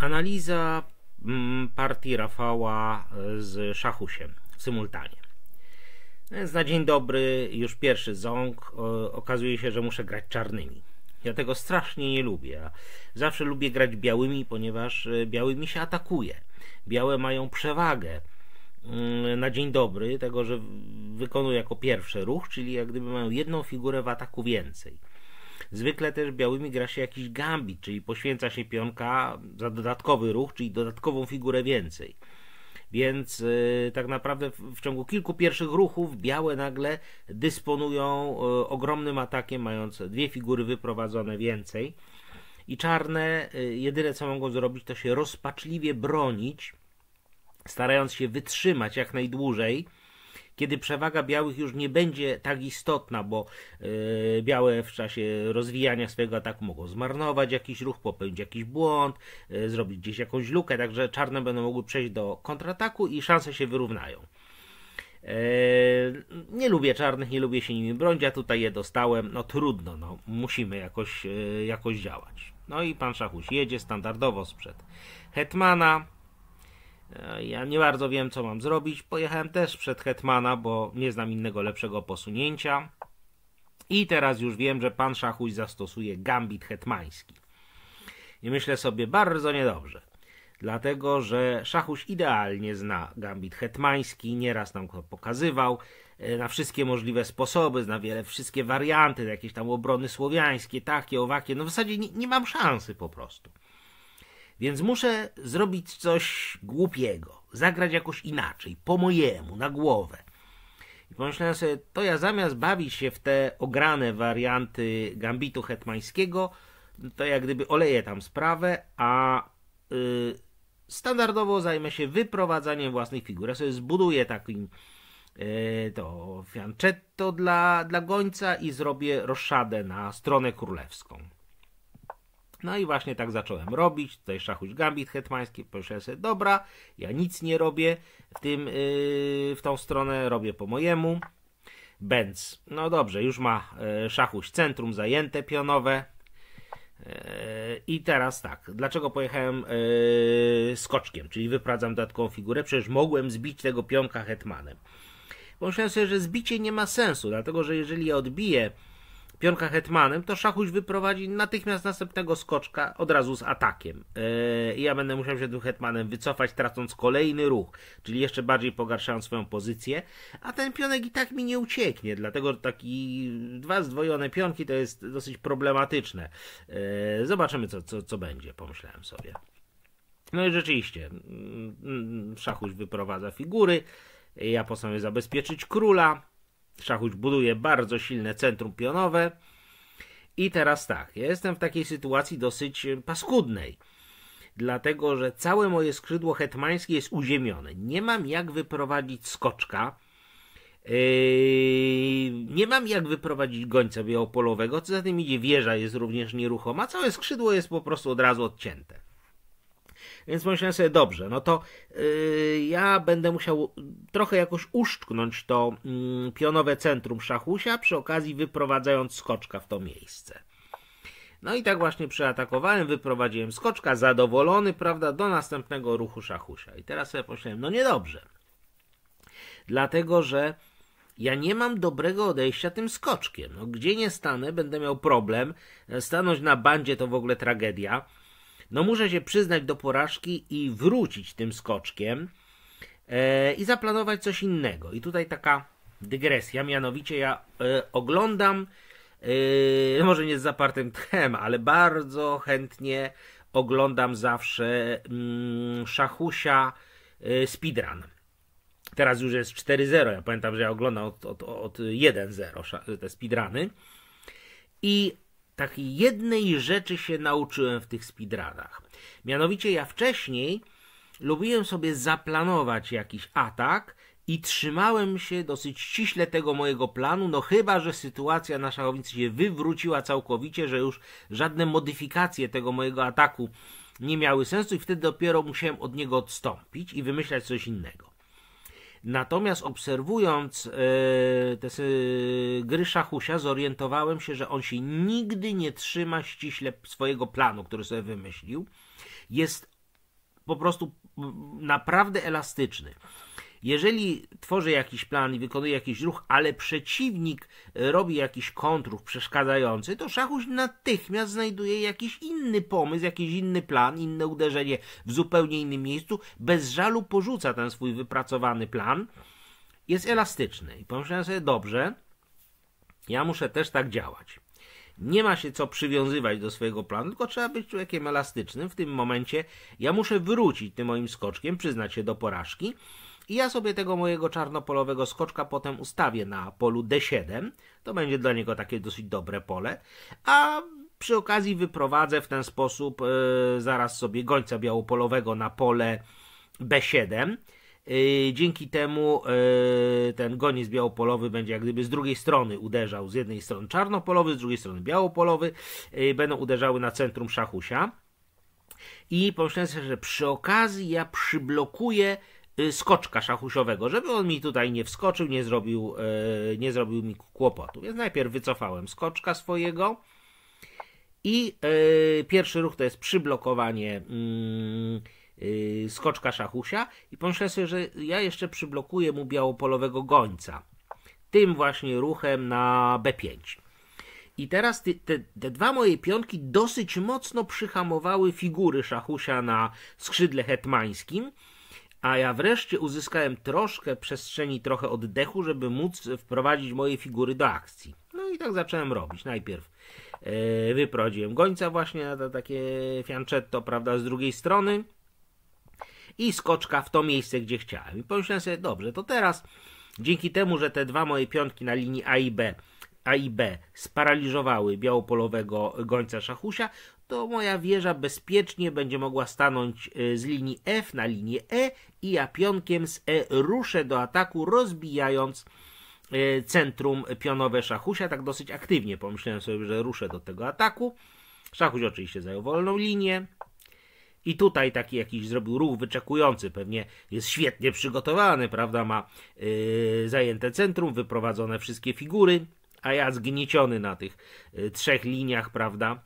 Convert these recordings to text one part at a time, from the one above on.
Analiza mm, partii Rafała e, z Szachusiem symultanie. Więc e, na dzień dobry, już pierwszy ząg, okazuje się, że muszę grać czarnymi. Ja tego strasznie nie lubię. Zawsze lubię grać białymi, ponieważ e, białymi się atakuje. Białe mają przewagę mm, na dzień dobry tego, że wykonują jako pierwszy ruch, czyli jak gdyby mają jedną figurę w ataku więcej. Zwykle też białymi gra się jakiś gambit, czyli poświęca się pionka za dodatkowy ruch, czyli dodatkową figurę więcej. Więc yy, tak naprawdę w, w, ciągu kilku pierwszych ruchów białe nagle dysponują yy, ogromnym atakiem, mając dwie figury wyprowadzone więcej. I czarne yy, jedyne co mogą zrobić, to się rozpaczliwie bronić, starając się wytrzymać jak najdłużej kiedy przewaga białych już nie będzie tak istotna, bo yy, białe w czasie rozwijania swojego ataku mogą zmarnować jakiś ruch, popełnić jakiś błąd, yy, zrobić gdzieś jakąś lukę, także czarne będą mogły przejść do kontrataku i szanse się wyrównają. E, nie lubię czarnych, nie lubię się nimi bronić, a tutaj je dostałem. No trudno, no, musimy jakoś, jakoś działać. No i pan Szachuś jedzie standardowo sprzed Hetmana, E, ja nie bardzo wiem, co mam zrobić. Pojechałem też przed Hetmana, bo nie znam innego lepszego posunięcia. I teraz już wiem, że pan Szachuś zastosuje gambit hetmański. I myślę sobie bardzo niedobrze. Dlatego, że Szachuś idealnie zna gambit hetmański, nieraz nam go pokazywał e, na wszystkie możliwe sposoby, zna wiele, wszystkie warianty, jakieś tam obrony słowiańskie, takie, owakie. No w zasadzie nie, nie mam szansy po prostu. Więc muszę zrobić coś głupiego, zagrać jakoś inaczej, po mojemu, na głowę. I pomyślałem sobie, to ja zamiast bawić się w te ograne warianty gambitu hetmańskiego, to jak gdyby oleję tam sprawę, a yy, standardowo zajmę się wyprowadzaniem własnych figur. Ja sobie zbuduję takim y, to fianchetto dla, dla gońca i zrobię roszadę na stronę królewską. No i właśnie tak zacząłem robić. Tutaj szachuś gambit hetmański, pomyślałem sobie, dobra, ja nic nie robię w, tym, yy, w tą stronę, robię po mojemu. Benz, no dobrze, już ma yy, szachuś centrum zajęte pionowe. Yy, I teraz tak, dlaczego pojechałem skoczkiem, yy, czyli wyprowadzam dodatkową figurę? Przecież mogłem zbić tego pionka hetmanem. Pomyślałem sobie, że zbicie nie ma sensu, dlatego że jeżeli ja odbiję pionka hetmanem, to szachuś wyprowadzi natychmiast następnego skoczka od razu z atakiem. E, I ja będę musiał się tym hetmanem wycofać, tracąc kolejny ruch, czyli jeszcze bardziej pogarszając swoją pozycję, a ten pionek i tak mi nie ucieknie, dlatego taki dwa zdwojone pionki to jest dosyć problematyczne. E, zobaczymy, co, co, co będzie, pomyślałem sobie. No i rzeczywiście, mm, mm, szachuś wyprowadza figury, ja postanowię zabezpieczyć króla, Szachuć buduje bardzo silne centrum pionowe. I teraz tak, ja jestem w takiej sytuacji dosyć e, paskudnej, dlatego że całe moje skrzydło hetmańskie jest uziemione. Nie mam jak wyprowadzić skoczka, Yy, nie mam jak wyprowadzić gońca białopolowego, co za tym idzie wieża jest również nieruchoma, całe skrzydło jest po prostu od razu odcięte. Więc pomyślałem sobie, dobrze, no to yy, ja będę musiał trochę jakoś uszczknąć to yy, pionowe centrum szachusia, przy okazji wyprowadzając skoczka w to miejsce. No i tak właśnie przeatakowałem, wyprowadziłem skoczka, zadowolony, prawda, do następnego ruchu szachusia. I teraz sobie pomyślałem, no niedobrze. Dlatego, że ja nie mam dobrego odejścia tym skoczkiem. No, gdzie nie stanę, będę miał problem. Stanąć na bandzie to w ogóle tragedia no muszę się przyznać do porażki i wrócić tym skoczkiem e, i zaplanować coś innego. I tutaj taka dygresja, mianowicie ja e, oglądam, e, może nie z zapartym tchem, ale bardzo chętnie oglądam zawsze mm, Szachusia e, Speedrun. Teraz już jest 4-0. Ja pamiętam, że ja oglądam od, od, od 1-0 te speedruny. I takiej jednej rzeczy się nauczyłem w tych speedrunach. Mianowicie ja wcześniej lubiłem sobie zaplanować jakiś atak i trzymałem się dosyć ściśle tego mojego planu, no chyba, że sytuacja na szachownicy się wywróciła całkowicie, że już żadne modyfikacje tego mojego ataku nie miały sensu i wtedy dopiero musiałem od niego odstąpić i wymyślać coś innego. Natomiast obserwując e, te gry Szachusia, zorientowałem się, że on się nigdy nie trzyma ściśle swojego planu, który sobie wymyślił. Jest po prostu naprawdę elastyczny. Jeżeli tworzę jakiś plan i wykonuję jakiś ruch, ale przeciwnik robi jakiś kontruch przeszkadzający, to szachuś natychmiast znajduje jakiś inny pomysł, jakiś inny plan, inne uderzenie w zupełnie innym miejscu. Bez żalu porzuca ten swój wypracowany plan. Jest elastyczny. I pomyślałem sobie, dobrze, ja muszę też tak działać. Nie ma się co przywiązywać do swojego planu, tylko trzeba być człowiekiem elastycznym. W tym momencie ja muszę wrócić tym moim skoczkiem, przyznać się do porażki i ja sobie tego mojego czarnopolowego skoczka potem ustawię na polu D7. To będzie dla niego takie dosyć dobre pole. A przy okazji wyprowadzę w ten sposób e, zaraz sobie gońca białopolowego na pole B7. E, dzięki temu e, ten goniec białopolowy będzie jak gdyby z drugiej strony uderzał. Z jednej strony czarnopolowy, z drugiej strony białopolowy. Będą uderzały na centrum szachusia. I pomyślałem sobie, że przy okazji ja przyblokuję Y, skoczka szachusiowego, żeby on mi tutaj nie wskoczył, nie zrobił, e, nie zrobił mi kłopotu. Więc najpierw wycofałem skoczka swojego i e, pierwszy ruch to jest przyblokowanie mm, y, skoczka szachusia i pomyślałem sobie, że ja jeszcze przyblokuję mu białopolowego gońca tym właśnie ruchem na B5. I teraz te, te, te, dwa moje pionki dosyć mocno przyhamowały figury szachusia na skrzydle hetmańskim, a ja wreszcie uzyskałem troszkę przestrzeni, trochę oddechu, żeby móc wprowadzić moje figury do akcji. No i tak zacząłem robić. Najpierw yy, wyprowadziłem gońca właśnie na takie fianczetto, prawda, z drugiej strony i skoczka w to miejsce, gdzie chciałem. I pomyślałem sobie, dobrze, to teraz dzięki temu, że te dwa moje piątki na linii A i B a i B sparaliżowały białopolowego gońca szachusia, to moja wieża bezpiecznie będzie mogła stanąć e, z linii F na linię E i ja pionkiem z E ruszę do ataku, rozbijając e, centrum pionowe szachusia, tak dosyć aktywnie pomyślałem sobie, że ruszę do tego ataku. Szachuś oczywiście zajął wolną linię, i tutaj taki jakiś zrobił ruch wyczekujący, pewnie jest świetnie przygotowany, prawda? Ma yy, zajęte centrum, wyprowadzone wszystkie figury, a ja zgnieciony na tych yy, trzech liniach, prawda?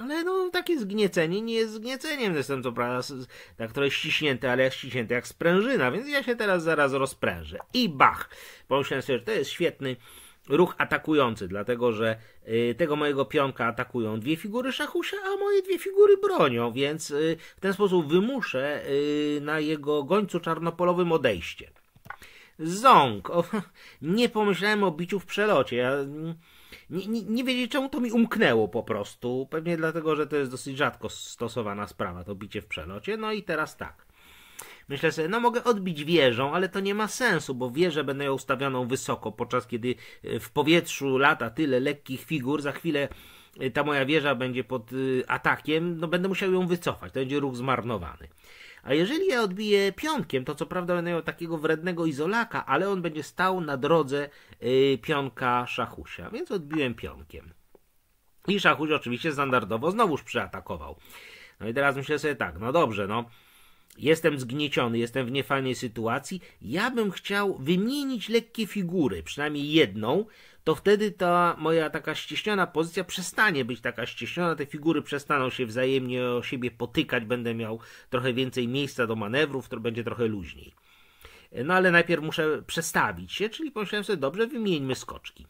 Ale no, takie zgniecenie nie jest zgnieceniem, jestem co prawda, tak trochę ściśnięte, ale ściśnięte jak sprężyna, więc ja się teraz zaraz rozprężę. I bach! Pomyślałem sobie, że to jest świetny ruch atakujący, dlatego że y, tego mojego pionka atakują dwie figury szachusia, a moje dwie figury bronią, więc y, w ten sposób wymuszę y, na jego gońcu czarnopolowym odejście. Ząg! O, nie pomyślałem o biciu w przelocie. Ja, mm, nie, nie, nie wiedzieć czemu to mi umknęło po prostu. Pewnie dlatego, że to jest dosyć rzadko stosowana sprawa, to bicie w przelocie. No i teraz tak. Myślę sobie, no mogę odbić wieżą, ale to nie ma sensu, bo wieżę będę ją ustawioną wysoko, podczas kiedy e, w powietrzu lata tyle lekkich figur, za chwilę e, ta moja wieża będzie pod e, atakiem, no będę musiał ją wycofać, to będzie ruch zmarnowany. A jeżeli ja odbiję pionkiem, to co prawda będę miał takiego wrednego izolaka, ale on będzie stał na drodze yy, pionka szachusia, więc odbiłem pionkiem. I szachuś oczywiście standardowo znowuż przeatakował. No i teraz myślę sobie tak, no dobrze, no jestem zgnieciony, jestem w niefajnej sytuacji, ja bym chciał wymienić lekkie figury, przynajmniej jedną, to wtedy ta moja taka ściśniona pozycja przestanie być taka ściśniona, te figury przestaną się wzajemnie o siebie potykać, będę miał trochę więcej miejsca do manewrów, to będzie trochę luźniej. No ale najpierw muszę przestawić się, czyli pomyślałem sobie, dobrze, wymieńmy skoczki.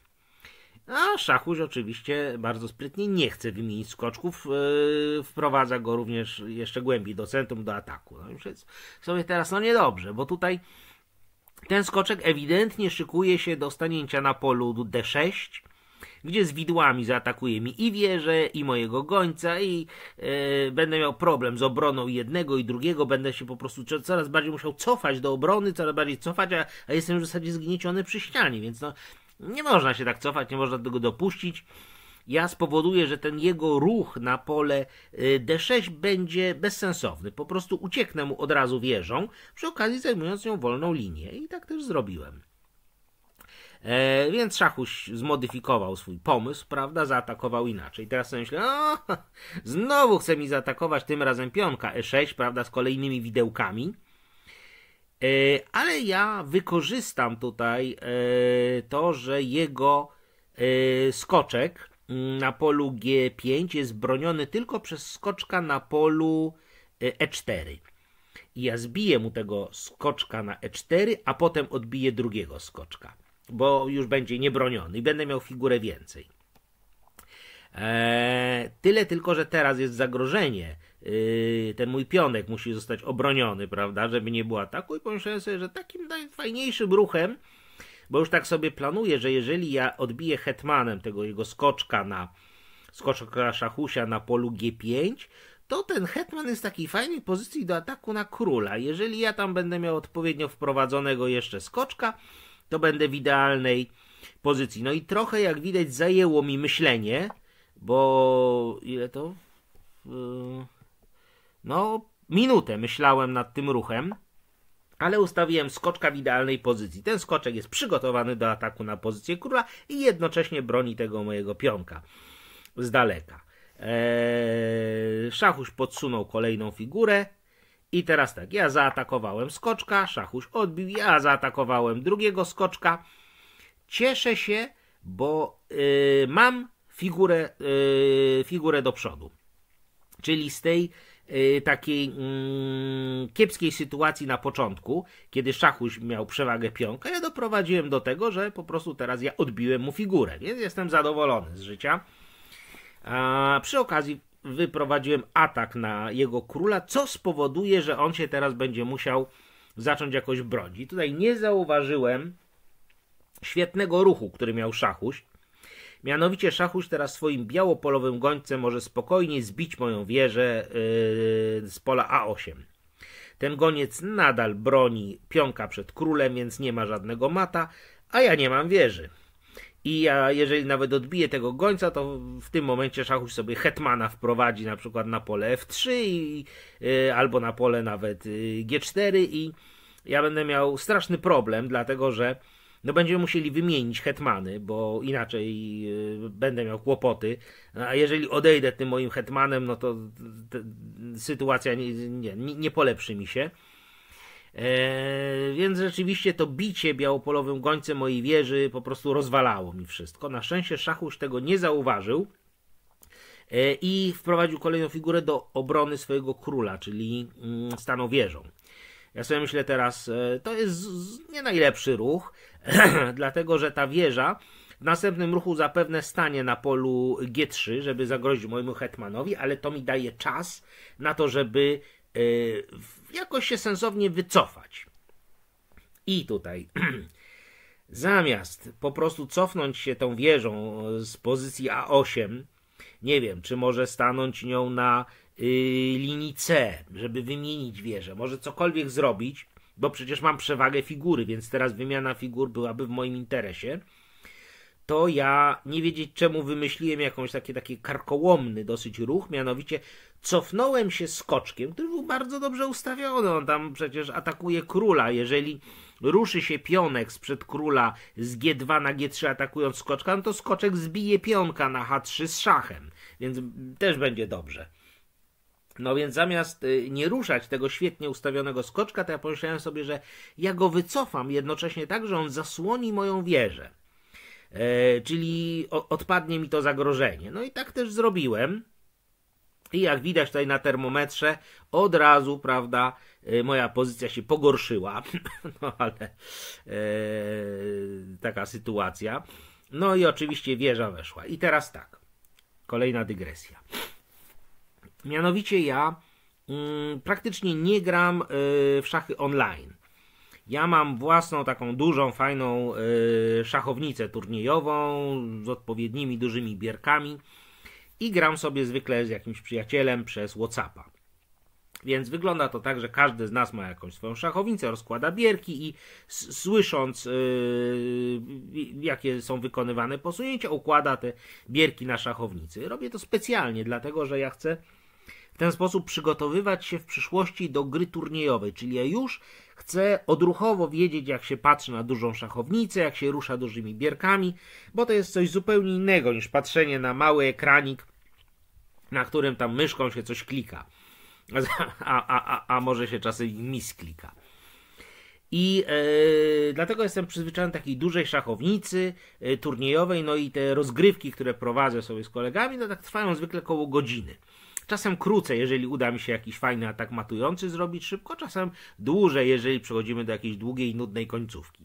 A Szachuś oczywiście bardzo sprytnie nie chce wymienić skoczków, yy, wprowadza go również jeszcze głębiej do centrum, do ataku. No już jest sobie teraz, no niedobrze, bo tutaj ten skoczek ewidentnie szykuje się do stanięcia na polu D6, gdzie z widłami zaatakuje mi i wieżę, i mojego gońca, i yy, będę miał problem z obroną jednego i drugiego, będę się po prostu coraz bardziej musiał cofać do obrony, coraz bardziej cofać, a, a jestem już w zasadzie zgnieciony przy ścianie, więc no, nie można się tak cofać, nie można tego dopuścić ja spowoduję, że ten jego ruch na pole y, D6 będzie bezsensowny. Po prostu ucieknę mu od razu wieżą, przy okazji zajmując ją wolną linię. I tak też zrobiłem. E, więc Szachuś zmodyfikował swój pomysł, prawda? Zaatakował inaczej. Teraz sobie myślę, o, znowu chce mi zaatakować tym razem pionka E6, prawda? Z kolejnymi widełkami. E, ale ja wykorzystam tutaj e, to, że jego e, skoczek na polu G5 jest broniony tylko przez skoczka na polu E4. E I ja zbiję mu tego skoczka na E4, a potem odbiję drugiego skoczka, bo już będzie niebroniony i będę miał figurę więcej. Eee, tyle tylko, że teraz jest zagrożenie. Eee, ten mój pionek musi zostać obroniony, prawda, żeby nie było ataku i pomyślałem sobie, że takim najfajniejszym ruchem bo już tak sobie planuję, że jeżeli ja odbiję hetmanem tego jego skoczka na skoczka szachusia na polu G5, to ten hetman jest w takiej fajnej pozycji do ataku na króla. Jeżeli ja tam będę miał odpowiednio wprowadzonego jeszcze skoczka, to będę w idealnej pozycji. No i trochę jak widać zajęło mi myślenie, bo ile to? No, minutę myślałem nad tym ruchem ale ustawiłem skoczka w idealnej pozycji. Ten skoczek jest przygotowany do ataku na pozycję króla i jednocześnie broni tego mojego pionka z daleka. Eee, szachuś podsunął kolejną figurę. I teraz tak, ja zaatakowałem skoczka, szachuś odbił, ja zaatakowałem drugiego skoczka. Cieszę się, bo yy, mam figurę, yy, figurę do przodu. Czyli z tej Y, takiej mm, kiepskiej sytuacji na początku, kiedy Szachuś miał przewagę pionka, ja doprowadziłem do tego, że po prostu teraz ja odbiłem mu figurę, więc jestem zadowolony z życia. A przy okazji wyprowadziłem atak na jego króla, co spowoduje, że on się teraz będzie musiał zacząć jakoś bronić. tutaj nie zauważyłem świetnego ruchu, który miał Szachuś, Mianowicie Szachuś teraz swoim białopolowym gońcem może spokojnie zbić moją wieżę yy, z pola A8. Ten goniec nadal broni pionka przed królem, więc nie ma żadnego mata, a ja nie mam wieży. I ja, jeżeli nawet odbiję tego gońca, to w tym momencie szachuś sobie hetmana wprowadzi na przykład na pole F3 i, yy, albo na pole nawet yy, G4 i ja będę miał straszny problem, dlatego że no będziemy musieli wymienić hetmany, bo inaczej y, będę miał kłopoty. A jeżeli odejdę tym moim hetmanem, no to sytuacja nie, nie, nie polepszy mi się. Eee, więc rzeczywiście to bicie białopolowym gońcem mojej wieży po prostu rozwalało mi wszystko. Na szczęście Szachusz tego nie zauważył e, i wprowadził kolejną figurę do obrony swojego króla, czyli mm, stanął wieżą. Ja sobie myślę teraz, e, to jest z, nie najlepszy ruch, dlatego że ta wieża w następnym ruchu zapewne stanie na polu G3, żeby zagrozić mojemu hetmanowi, ale to mi daje czas na to, żeby yy, jakoś się sensownie wycofać. I tutaj zamiast po prostu cofnąć się tą wieżą e, z pozycji A8, nie wiem, czy może stanąć nią na y, linii C, żeby wymienić wieżę, może cokolwiek zrobić, bo przecież mam przewagę figury, więc teraz wymiana figur byłaby w moim interesie, to ja nie wiedzieć czemu wymyśliłem jakąś taki, taki karkołomny dosyć ruch, mianowicie cofnąłem się skoczkiem, który był bardzo dobrze ustawiony, on tam przecież atakuje króla, jeżeli ruszy się pionek sprzed króla z G2 na G3 atakując skoczka, no to skoczek zbije pionka na H3 z szachem, więc też będzie dobrze. No więc zamiast y, nie ruszać tego świetnie ustawionego skoczka, to ja pomyślałem sobie, że ja go wycofam jednocześnie tak, że on zasłoni moją wieżę. E, czyli odpadnie mi to zagrożenie. No i tak też zrobiłem. I jak widać tutaj na termometrze, od razu, prawda, y, moja pozycja się pogorszyła. no ale e, taka sytuacja. No i oczywiście wieża weszła. I teraz tak. Kolejna dygresja. Mianowicie ja mm, praktycznie nie gram y, w szachy online. Ja mam własną taką dużą, fajną y, szachownicę turniejową z odpowiednimi dużymi bierkami i gram sobie zwykle z jakimś przyjacielem przez Whatsappa. Więc wygląda to tak, że każdy z nas ma jakąś swoją szachownicę, rozkłada bierki i słysząc, yy, jakie są wykonywane posunięcia, układa te bierki na szachownicy. Robię to specjalnie, dlatego że ja chcę ten sposób przygotowywać się w przyszłości do gry turniejowej, czyli ja już chcę odruchowo wiedzieć, jak się patrzy na dużą szachownicę, jak się rusza dużymi bierkami, bo to jest coś zupełnie innego niż patrzenie na mały ekranik, na którym tam myszką się coś klika. A, a, a, a może się czasem mis klika. I e, dlatego jestem przyzwyczajony takiej dużej szachownicy e, turniejowej, no i te rozgrywki, które prowadzę sobie z kolegami, no tak trwają zwykle koło godziny. Czasem krócej, jeżeli uda mi się jakiś fajny atak matujący zrobić szybko, czasem dłużej, jeżeli przechodzimy do jakiejś długiej, nudnej końcówki.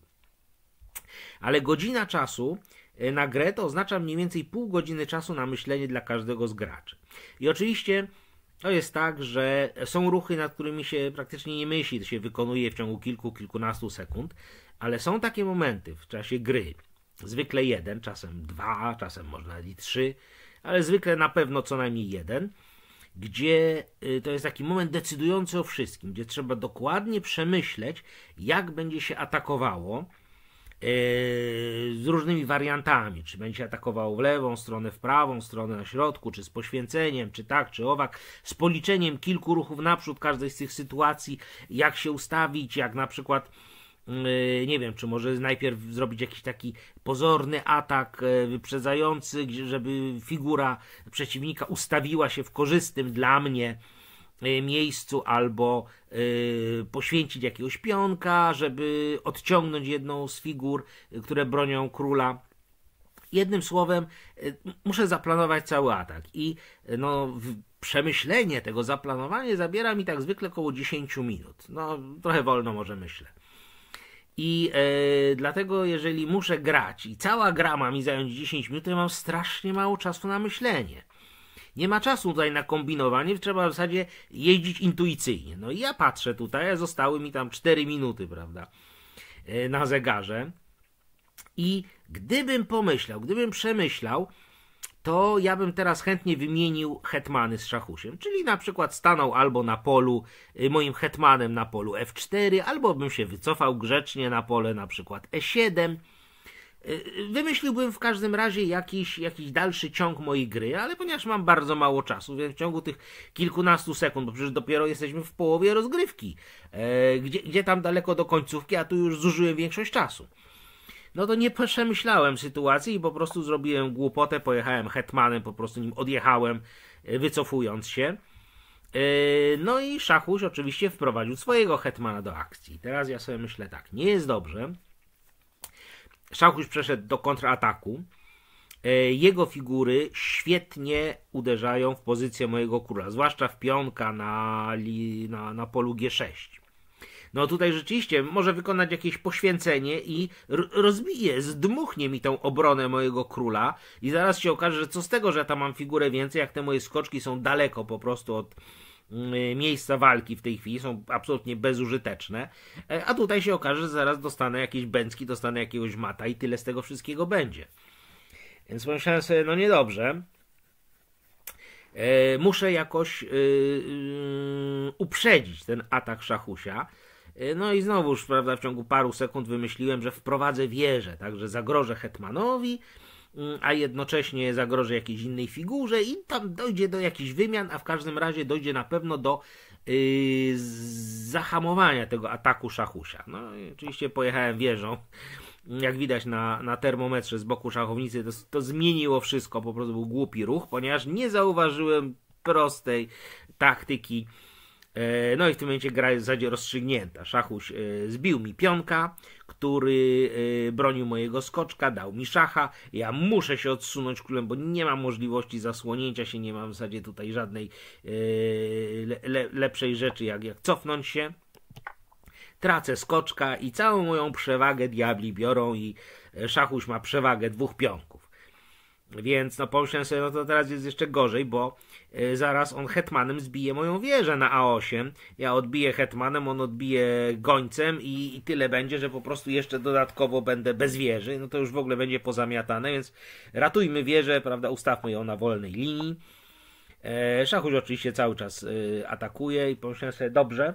Ale godzina czasu e, na grę to oznacza mniej więcej pół godziny czasu na myślenie dla każdego z graczy. I oczywiście to jest tak, że są ruchy, nad którymi się praktycznie nie myśli, to się wykonuje w ciągu kilku, kilkunastu sekund, ale są takie momenty w czasie gry, zwykle jeden, czasem dwa, czasem można i trzy, ale zwykle na pewno co najmniej jeden, gdzie y, to jest taki moment decydujący o wszystkim, gdzie trzeba dokładnie przemyśleć, jak będzie się atakowało y, z różnymi wariantami, czy będzie atakował atakowało w lewą stronę, w prawą stronę, na środku, czy z poświęceniem, czy tak, czy owak, z policzeniem kilku ruchów naprzód każdej z tych sytuacji, jak się ustawić, jak na przykład Y, nie wiem, czy może najpierw zrobić jakiś taki pozorny atak e, wyprzedzający, żeby figura przeciwnika ustawiła się w korzystnym dla mnie e, miejscu albo e, poświęcić jakiegoś pionka, żeby odciągnąć jedną z figur, które bronią króla. Jednym słowem, muszę zaplanować cały atak i no, przemyślenie tego zaplanowanie zabiera mi tak zwykle około 10 minut. No, trochę wolno może myślę. I e, dlatego, jeżeli muszę grać i cała gra ma mi zająć 10 minut, to ja mam strasznie mało czasu na myślenie. Nie ma czasu tutaj na kombinowanie, trzeba w zasadzie jeździć intuicyjnie. No i ja patrzę tutaj, a zostały mi tam 4 minuty, prawda, e, na zegarze. I gdybym pomyślał, gdybym przemyślał, to ja bym teraz chętnie wymienił hetmany z szachusiem. Czyli na przykład stanął albo na polu, y, moim hetmanem na polu f4, albo bym się wycofał grzecznie na pole na przykład e7. Y, y, wymyśliłbym w każdym razie jakiś, jakiś dalszy ciąg mojej gry, ale ponieważ mam bardzo mało czasu, więc w ciągu tych kilkunastu sekund, bo przecież dopiero jesteśmy w połowie rozgrywki, e, gdzie, gdzie tam daleko do końcówki, a tu już zużyłem większość czasu no to nie przemyślałem sytuacji i po prostu zrobiłem głupotę, pojechałem hetmanem, po prostu nim odjechałem, e, wycofując się. E, no i Szachuś oczywiście wprowadził swojego hetmana do akcji. Teraz ja sobie myślę tak, nie jest dobrze. Szachuś przeszedł do kontrataku. E, jego figury świetnie uderzają w pozycję mojego króla, zwłaszcza w pionka na, na, na polu G6. No tutaj rzeczywiście może wykonać jakieś poświęcenie i rozbije, zdmuchnie mi tą obronę mojego króla i zaraz się okaże, że co z tego, że ja tam mam figurę więcej, jak te moje skoczki są daleko po prostu od mm, y, miejsca walki w tej chwili są absolutnie bezużyteczne, e, a tutaj się okaże, że zaraz dostanę jakieś bęcki, dostanę jakiegoś mata i tyle z tego wszystkiego będzie. Więc pomyślałem sobie, no niedobrze, e, muszę jakoś y, y, uprzedzić ten atak szachusia, E, no i znowuż, prawda, w ciągu paru sekund wymyśliłem, że wprowadzę wieżę, także zagrożę Hetmanowi, mm, a jednocześnie zagrożę jakiejś innej figurze i tam dojdzie do jakichś wymian, a w każdym razie dojdzie na pewno do yy, zahamowania tego ataku szachusia. No i oczywiście pojechałem wieżą. Jak widać na, na termometrze z boku szachownicy, to, to zmieniło wszystko, po prostu był głupi ruch, ponieważ nie zauważyłem prostej taktyki E, no i w tym momencie gra jest w zasadzie rozstrzygnięta. Szachuś e, zbił mi pionka, który e, bronił mojego skoczka, dał mi szacha. Ja muszę się odsunąć królem, bo nie mam możliwości zasłonięcia się, nie mam w zasadzie tutaj żadnej lepszej rzeczy, jak, jak cofnąć się. Tracę skoczka i całą moją przewagę diabli biorą i szachuś ma przewagę dwóch pionków. Więc no pomyślałem sobie, no to teraz jest jeszcze gorzej, bo e, zaraz on hetmanem zbije moją wieżę na A8. Ja odbiję hetmanem, on odbije gońcem i, i tyle będzie, że po prostu jeszcze dodatkowo będę bez wieży. No to już w ogóle będzie pozamiatane, więc ratujmy wieżę, prawda, ustawmy ją na wolnej linii. E, Szachuś oczywiście cały czas e, atakuje i pomyślałem sobie, dobrze,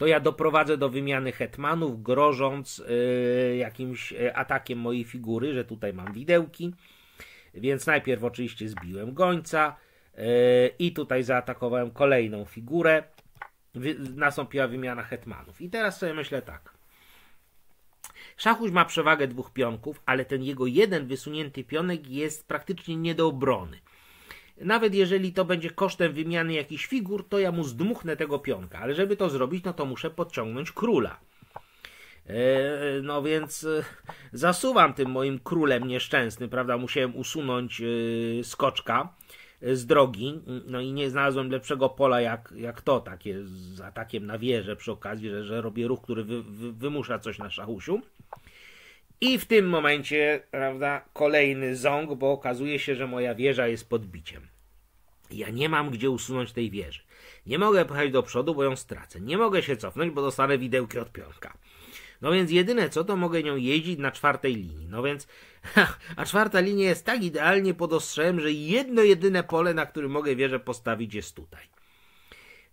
to ja doprowadzę do wymiany hetmanów, grożąc y, jakimś y, atakiem mojej figury, że tutaj mam widełki. Więc najpierw oczywiście zbiłem gońca y, i tutaj zaatakowałem kolejną figurę. Wy, nastąpiła wymiana hetmanów. I teraz sobie myślę tak. Szachuś ma przewagę dwóch pionków, ale ten jego jeden wysunięty pionek jest praktycznie nie do obrony. Nawet jeżeli to będzie kosztem wymiany jakichś figur, to ja mu zdmuchnę tego pionka. Ale żeby to zrobić, no to muszę podciągnąć króla. E, no więc e, zasuwam tym moim królem nieszczęsnym, prawda? Musiałem usunąć e, skoczka z drogi, no i nie znalazłem lepszego pola jak, jak to, takie z atakiem na wieżę przy okazji, że, że robię ruch, który wy, wy, wymusza coś na szachusiu. I w tym momencie, prawda, kolejny ząg, bo okazuje się, że moja wieża jest podbiciem. Ja nie mam gdzie usunąć tej wieży. Nie mogę pchać do przodu, bo ją stracę. Nie mogę się cofnąć, bo dostanę widełki od piątka. No więc jedyne co, to mogę nią jeździć na czwartej linii. No więc, a czwarta linia jest tak idealnie pod ostrzem, że jedno jedyne pole, na którym mogę wieżę postawić jest tutaj.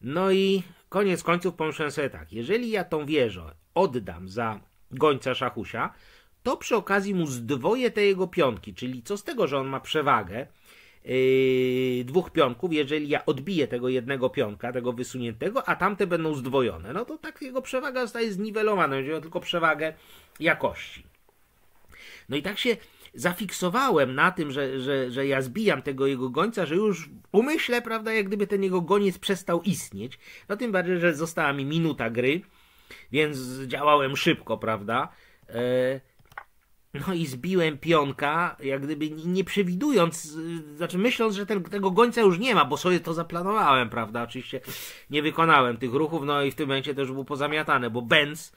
No i koniec końców pomyślałem sobie tak, jeżeli ja tą wieżę oddam za gońca szachusia, to przy okazji mu zdwoje te jego pionki, czyli co z tego, że on ma przewagę yy, dwóch pionków, jeżeli ja odbiję tego jednego pionka, tego wysuniętego, a tamte będą zdwojone, no to tak jego przewaga zostaje zniwelowana, będzie miał tylko przewagę jakości. No i tak się zafiksowałem na tym, że, że, że ja zbijam tego jego gońca, że już umyślę, prawda, jak gdyby ten jego goniec przestał istnieć. No tym bardziej, że została mi minuta gry, więc działałem szybko, prawda. Yy, no i zbiłem pionka, jak gdyby nie przewidując, y, znaczy myśląc, że ten, tego gońca już nie ma, bo sobie to zaplanowałem, prawda? Oczywiście nie wykonałem tych ruchów, no i w tym momencie też był pozamiatane, bo Benz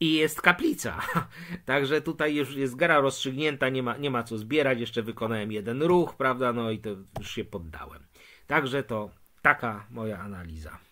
i jest kaplica. Także tutaj już jest gara rozstrzygnięta, nie ma, nie ma co zbierać, jeszcze wykonałem jeden ruch, prawda? No i to już się poddałem. Także to taka moja analiza.